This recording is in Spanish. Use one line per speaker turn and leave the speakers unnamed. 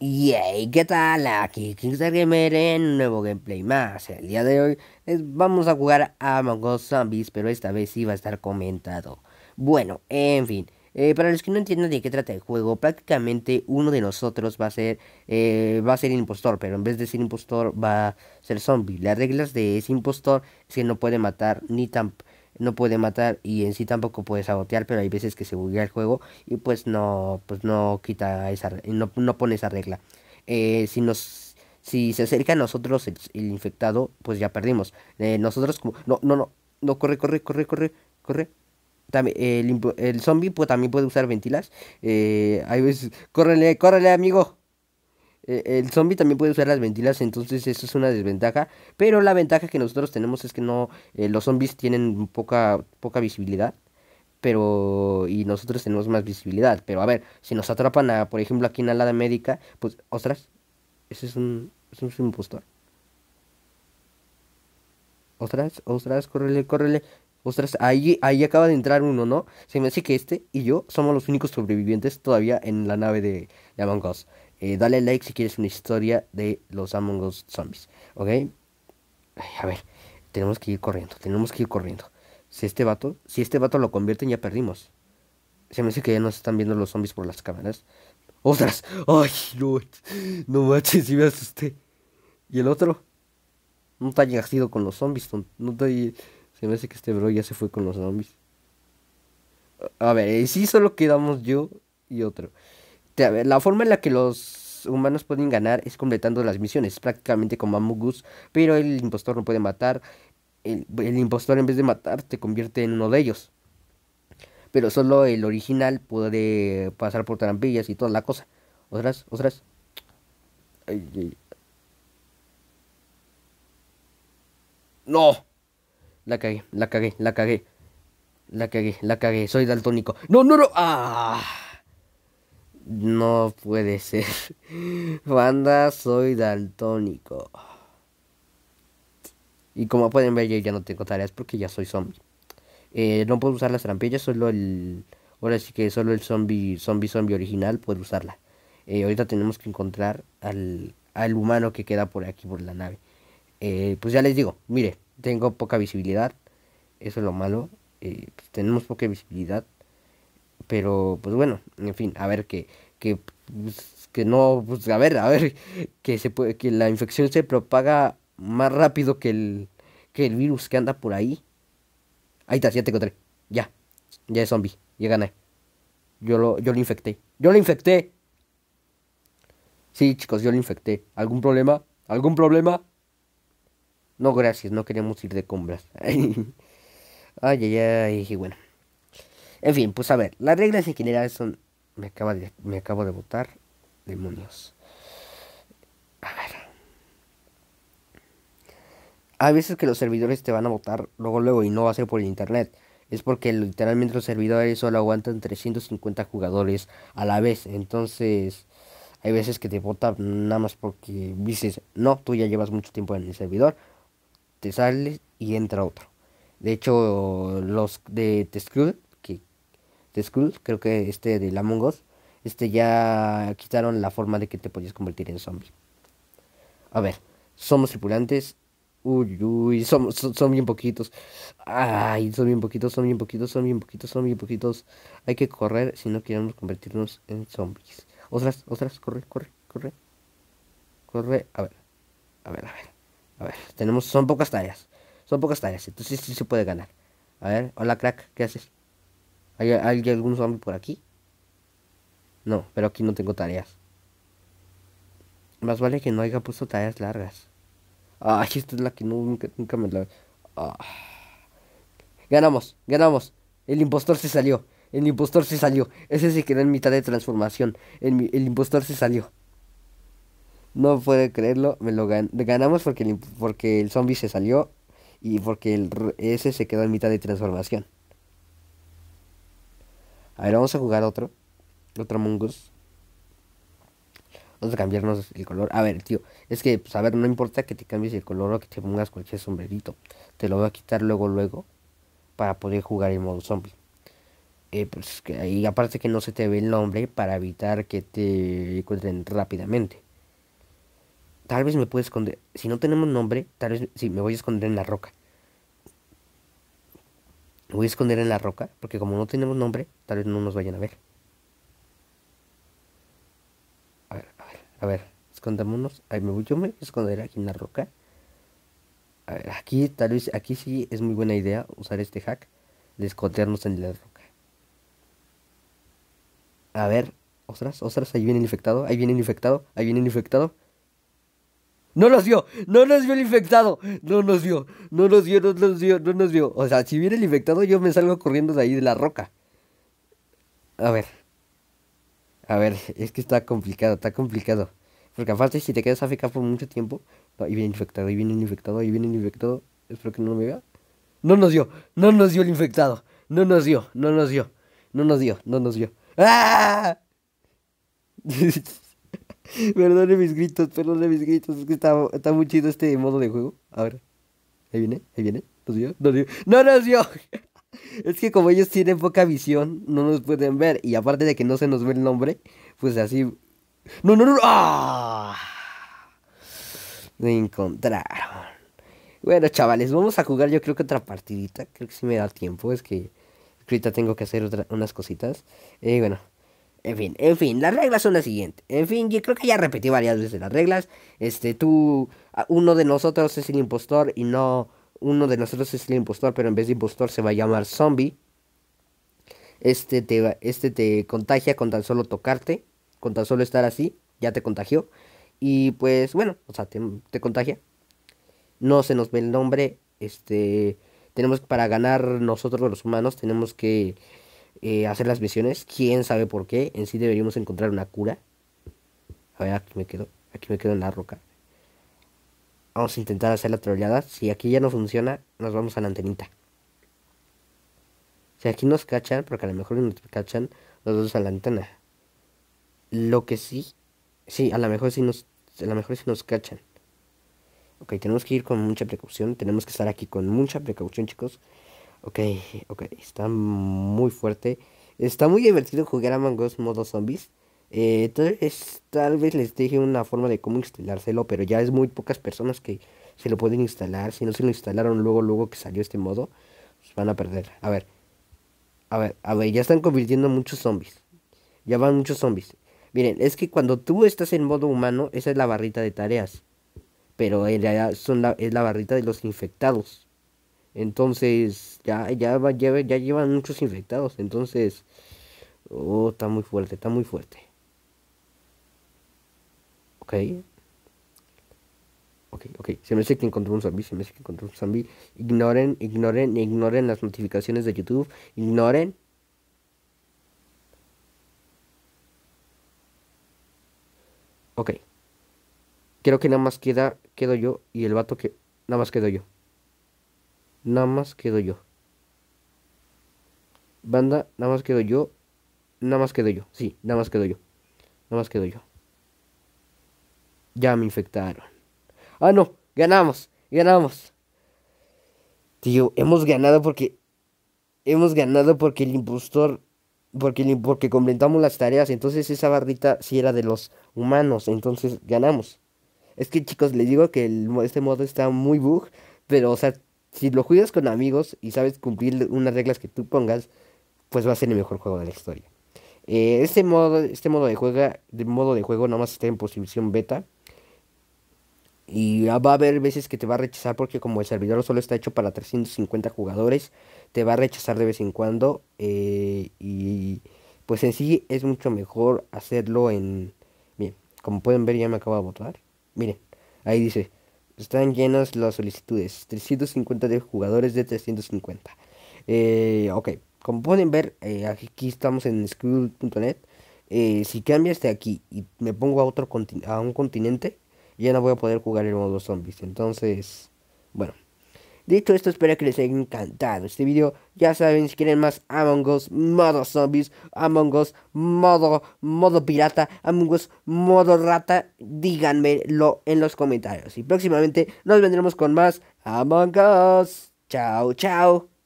Yay, ¿qué tal? Aquí Kingstar Gamer en un nuevo gameplay más. El día de hoy vamos a jugar a Among Zombies, pero esta vez sí va a estar comentado. Bueno, en fin. Eh, para los que no entiendan de qué trata el juego, prácticamente uno de nosotros va a ser eh, va a ser impostor, pero en vez de ser impostor va a ser zombie. Las reglas de ese impostor es que no puede matar ni tan no puede matar y en sí tampoco puede sabotear, pero hay veces que se buguea el juego y pues no, pues no quita esa, no, pone esa regla. Eh, si nos, si se acerca a nosotros el, infectado, pues ya perdimos. Eh, nosotros como, no, no, no, no, corre, corre, corre, corre, corre. También, el, el zombie pues, también puede usar ventilas. Eh, hay veces, córrele, córrele amigo, eh, el zombie también puede usar las ventilas, entonces eso es una desventaja. Pero la ventaja que nosotros tenemos es que no eh, los zombies tienen poca, poca visibilidad. Pero, y nosotros tenemos más visibilidad. Pero a ver, si nos atrapan a, por ejemplo, aquí en Alada Médica, pues, ostras, ese es un, es un impostor. Ostras, ostras, córrele, córrele. Ostras, ahí, ahí acaba de entrar uno, ¿no? Se me hace que este y yo somos los únicos sobrevivientes todavía en la nave de, de Among Us. Eh, dale like si quieres una historia de los Among Us Zombies. ¿Ok? a ver, tenemos que ir corriendo, tenemos que ir corriendo. Si este vato, si este vato lo convierten, ya perdimos. Se me hace que ya nos están viendo los zombies por las cámaras. Otras, ¡Ay, no! No manches, si me asusté. ¿Y el otro? No te haya con los zombies, No Se me hace que este bro ya se fue con los zombies. A ver, eh, si solo quedamos yo y otro la forma en la que los humanos pueden ganar es completando las misiones, prácticamente como Us, pero el impostor no puede matar, el, impostor en vez de matar te convierte en uno de ellos. Pero solo el original puede pasar por trampillas y toda la cosa. Otras, otras. Ay, ay. No. La cagué, la cagué, la cagué. La cagué, la cagué. Soy daltónico. No, no, no. Ah. No puede ser. Banda, soy daltónico. Y como pueden ver, yo ya no tengo tareas porque ya soy zombie. Eh, no puedo usar las trampillas, solo el... Ahora sí que solo el zombie, zombie, zombie original puede usarla. Eh, ahorita tenemos que encontrar al, al humano que queda por aquí, por la nave. Eh, pues ya les digo, mire, tengo poca visibilidad. Eso es lo malo. Pues tenemos poca visibilidad. Pero pues bueno, en fin, a ver que, que, pues, que no, pues a ver, a ver, que, se puede, que la infección se propaga más rápido que el, que el virus que anda por ahí. Ahí está, ya te encontré. Ya, ya es zombie, ya gané. Yo lo, yo lo infecté. Yo lo infecté. Sí, chicos, yo lo infecté. ¿Algún problema? ¿Algún problema? No, gracias, no queríamos ir de compras. ay, ay, ay, y bueno. En fin, pues a ver, las reglas en general son... Me, acaba me acabo de votar. Demonios. A ver. Hay veces que los servidores te van a votar luego, luego y no va a ser por el internet. Es porque literalmente los servidores solo aguantan 350 jugadores a la vez. Entonces, hay veces que te votan nada más porque dices, no, tú ya llevas mucho tiempo en el servidor. Te sales y entra otro. De hecho, los de Crew creo que este de la Us, este ya quitaron la forma de que te podías convertir en zombie. A ver, somos tripulantes. Uy, uy, somos son, bien poquitos. Ay, son bien poquitos, son bien poquitos, son bien poquitos, son bien poquitos. Hay que correr si no queremos convertirnos en zombies. Otras, otras, corre, corre, corre. Corre, a ver, a ver, a ver. A ver, tenemos, son pocas tareas. Son pocas tareas, entonces sí se puede ganar. A ver, hola crack, ¿qué haces? ¿Hay, algún zombie por aquí? No, pero aquí no tengo tareas. Más vale que no haya puesto tareas largas. Ay, esta es la que nunca, me la... Ah. Ganamos, ganamos. El impostor se salió. El impostor se salió. Ese se quedó en mitad de transformación. El, impostor se salió. No puede creerlo. Me lo ganamos porque el, zombie se salió. Y porque ese se quedó en mitad de transformación. A ver, vamos a jugar otro. Otro Mungus. Vamos a cambiarnos el color. A ver, tío. Es que, pues, a ver, no importa que te cambies el color o que te pongas cualquier sombrerito. Te lo voy a quitar luego, luego. Para poder jugar en modo zombie. Eh, pues, que, y aparte que no se te ve el nombre para evitar que te encuentren rápidamente. Tal vez me pueda esconder. Si no tenemos nombre, tal vez sí, me voy a esconder en la roca voy a esconder en la roca, porque como no tenemos nombre, tal vez no nos vayan a ver. A ver, a ver, a ver, escondámonos. me voy, yo me voy a esconder aquí en la roca. A ver, aquí tal vez, aquí sí es muy buena idea usar este hack de escondernos en la roca. A ver, ostras, ostras, ahí viene el infectado, ahí viene el infectado, ahí viene el infectado. No nos dio, no nos vio el infectado, no nos dio, no nos dio, no nos dio, no nos vio, O sea, si viene el infectado, yo me salgo corriendo de ahí de la roca. A ver. A ver, es que está complicado, está complicado. Porque aparte, si te quedas AFK por mucho tiempo, no, ahí viene infectado, ahí viene el infectado, ahí viene el infectado. Espero que no me vea. No nos dio, no nos dio el infectado. No nos dio, no nos dio, no nos dio, no nos dio. ¡Ah! Perdone mis gritos, perdone mis gritos. Es que está, está muy chido este modo de juego. A ver. Ahí viene, ahí viene. ¿Nos vio? ¿Nos vio? ¡No nos vio! Es que como ellos tienen poca visión, no nos pueden ver. Y aparte de que no se nos ve el nombre, pues así. ¡No, no, no! ¡Ah! Me encontraron. Bueno, chavales, vamos a jugar yo creo que otra partidita. Creo que si me da tiempo. Es que ahorita tengo que hacer unas cositas. Y eh, bueno. En fin, en fin, las reglas son las siguientes. En fin, yo creo que ya repetí varias veces las reglas. Este, tú, uno de nosotros es el impostor y no, uno de nosotros es el impostor, pero en vez de impostor se va a llamar zombie. Este te, este te contagia con tan solo tocarte, con tan solo estar así, ya te contagió. Y pues bueno, o sea, te, te contagia. No se nos ve el nombre. Este, tenemos para ganar nosotros los humanos, tenemos que eh, hacer las misiones. Quién sabe por qué. En sí deberíamos encontrar una cura. A ver, aquí me quedo. Aquí me quedo en la roca. Vamos a intentar hacer la troleada. Si aquí ya no funciona, nos vamos a la antenita. Si aquí nos cachan, porque a lo mejor nos cachan, los dos a la antena. Lo que sí. Sí, a lo mejor si nos. A lo mejor sí nos cachan. Ok, tenemos que ir con mucha precaución. Tenemos que estar aquí con mucha precaución, chicos. Ok, ok, está muy fuerte. Está muy divertido jugar a Mangos modo zombies. Eh, entonces, tal vez les deje una forma de cómo instalárselo, pero ya es muy pocas personas que se lo pueden instalar. Si no se lo instalaron luego, luego que salió este modo, pues van a perder. A ver, a ver, a ver, ya están convirtiendo muchos zombies. Ya van muchos zombies. Miren, es que cuando tú estás en modo humano, esa es la barrita de tareas. Pero en realidad son es la barrita de los infectados. Entonces, ya, ya, llevan muchos infectados. Entonces, oh, está muy fuerte, está muy fuerte. Ok. Ok, ok. Se me hace que encontró un zombie, se me hace que encontró un zombie. Ignoren, ignoren, ignoren las notificaciones de YouTube. Ignoren. Ok. Creo que nada más queda, quedo yo y el vato que... Nada más quedo yo nada más quedo yo. Banda, nada más quedo yo. Nada más quedo yo. Sí, nada más quedo yo. Nada más quedo yo. Ya me infectaron. Ah, no. Ganamos. Ganamos. Tío, hemos ganado porque... Hemos ganado porque el impostor... Porque, porque completamos las tareas. Entonces esa barrita sí era de los humanos. Entonces ganamos. Es que chicos, les digo que este modo está muy bug. Pero, o sea, si lo juegas con amigos y sabes cumplir unas reglas que tú pongas, pues va a ser el mejor juego de la historia. Eh, este, modo, este modo de, juega, de modo de juego nada más está en posición beta. Y va a haber veces que te va a rechazar porque como el servidor solo está hecho para 350 jugadores, te va a rechazar de vez en cuando. Eh, y pues en sí es mucho mejor hacerlo en... Bien, como pueden ver ya me acabo de votar. Miren, ahí dice, están llenas las solicitudes. 350 de jugadores de 350. Eh, ok, como pueden ver, eh, aquí estamos en school.net. Eh, si cambio este aquí y me pongo a otro a un continente, ya no voy a poder jugar el modo zombies. Entonces, bueno. Dicho esto, espero que les haya encantado este video. Ya saben, si quieren más Among Us, modo zombies, Among Us, modo, modo pirata, Among Us, modo rata, díganmelo en los comentarios. Y próximamente nos vendremos con más Among Us. Chao, chao.